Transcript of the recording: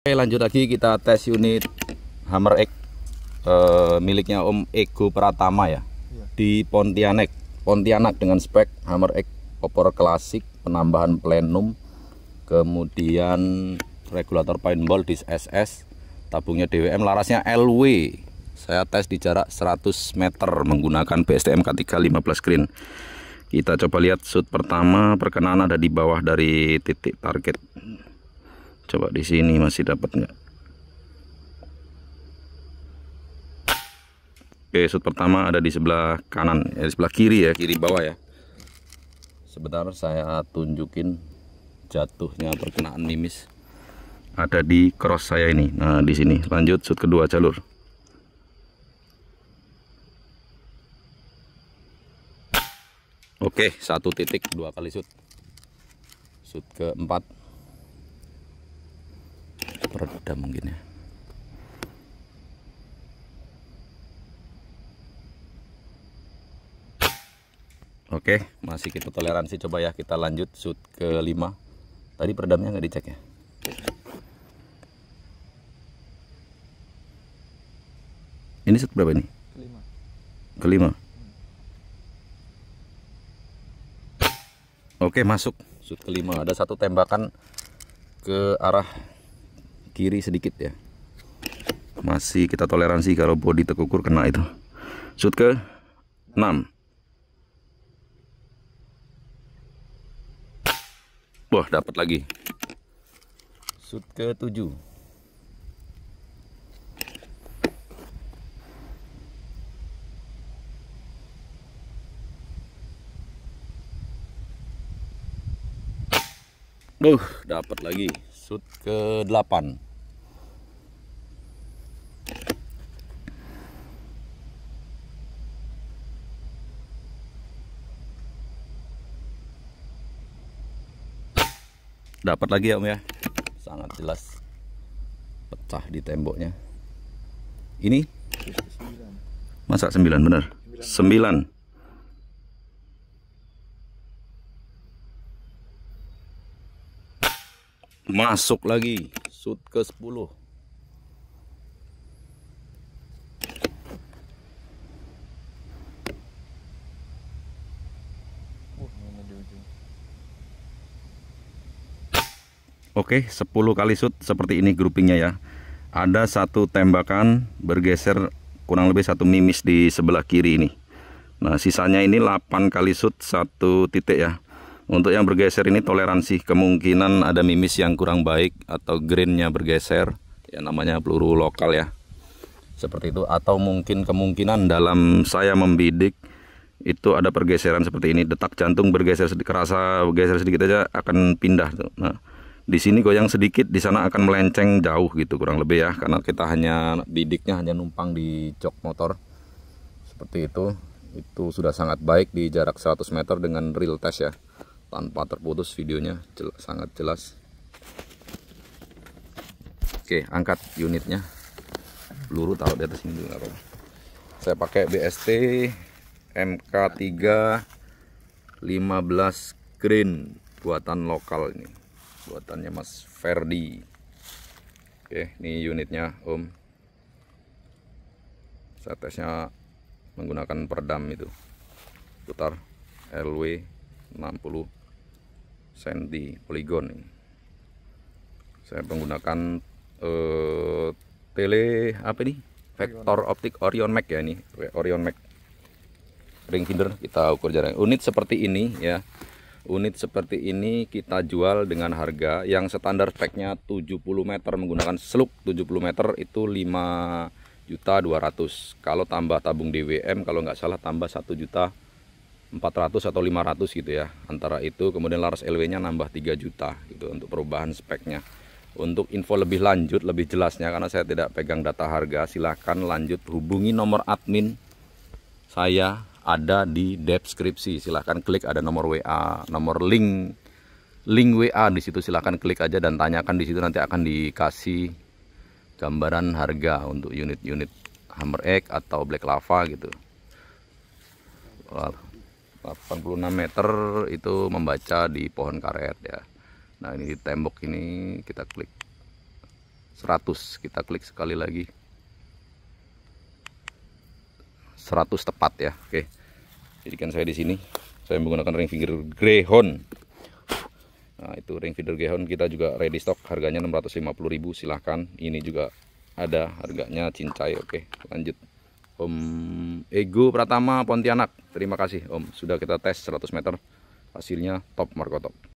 Oke lanjut lagi kita tes unit Hammer X e, miliknya Om Ego Pratama ya, iya. di Pontianak Pontianak dengan spek Hammer X popor klasik penambahan plenum kemudian regulator paintball di SS tabungnya DWM larasnya LW saya tes di jarak 100 meter menggunakan BSTM K3 15 green kita coba lihat shoot pertama perkenaan ada di bawah dari titik target coba di sini masih dapat nggak Oke, shoot pertama ada di sebelah kanan, ya, di sebelah kiri ya, kiri bawah ya. Sebentar saya tunjukin jatuhnya perkenaan mimis ada di cross saya ini. Nah, di sini. Lanjut shoot kedua jalur. Oke, satu titik dua kali shoot. Shoot keempat roda mungkin ya Oke, masih kita toleransi coba ya kita lanjut shoot ke lima. Tadi peredamnya nggak dicek ya? Ini shoot berapa ini? Kelima. Kelima. Hmm. Oke, masuk shoot kelima. Ada satu tembakan ke arah kiri sedikit ya masih kita toleransi kalau bodi tekukur kena itu shoot ke 6 wah dapat lagi shoot ke 7 Duh, dapat lagi. Shoot ke 8. dapat lagi ya om ya sangat jelas pecah di temboknya ini masa sembilan bener sembilan masuk lagi shoot ke sepuluh. Oke, 10 kali shoot seperti ini groupingnya ya. Ada satu tembakan bergeser kurang lebih satu mimis di sebelah kiri ini. Nah, sisanya ini 8 kali shoot satu titik ya. Untuk yang bergeser ini toleransi kemungkinan ada mimis yang kurang baik atau greennya bergeser. Ya namanya peluru lokal ya. Seperti itu atau mungkin kemungkinan dalam saya membidik itu ada pergeseran seperti ini detak jantung bergeser sedikit kerasa bergeser sedikit aja akan pindah tuh. Nah, di sini goyang sedikit di sana akan melenceng jauh gitu kurang lebih ya karena kita hanya didiknya hanya numpang di jok motor seperti itu itu sudah sangat baik di jarak 100 meter dengan real test ya tanpa terputus videonya jel sangat jelas oke angkat unitnya peluru taruh di atas ini dulu apa saya pakai BST MK3 15 green buatan lokal ini buatannya Mas Ferdi oke ini unitnya Om saya tesnya menggunakan peredam itu putar LW 60 cm poligon ini saya menggunakan eh, tele apa ini? vektor optik Orion Mac ya ini Orion Mac ring Finder. kita ukur jarak unit seperti ini ya unit seperti ini kita jual dengan harga yang standar speknya 70 meter menggunakan seluk 70 meter itu 5 juta 200 kalau tambah tabung DWM kalau nggak salah tambah 1 juta 400 atau 500 gitu ya antara itu kemudian Laras LW nya nambah 3 juta gitu untuk perubahan speknya untuk info lebih lanjut lebih jelasnya karena saya tidak pegang data harga silahkan lanjut hubungi nomor admin saya ada di deskripsi. Silahkan klik ada nomor WA, nomor link link WA di situ silahkan klik aja dan tanyakan di situ nanti akan dikasih gambaran harga untuk unit-unit Hammer Egg atau Black Lava gitu. 86 meter itu membaca di pohon karet ya. Nah ini di tembok ini kita klik 100 kita klik sekali lagi 100 tepat ya oke okay. Jadikan saya di sini, saya menggunakan ring finger greyhound. Nah, itu ring feeder greyhound kita juga ready stock, harganya 650.000, silahkan. Ini juga ada harganya cincai. Oke, lanjut. Om Ego Pratama Pontianak. Terima kasih, Om. Sudah kita tes 100 meter. Hasilnya top Marco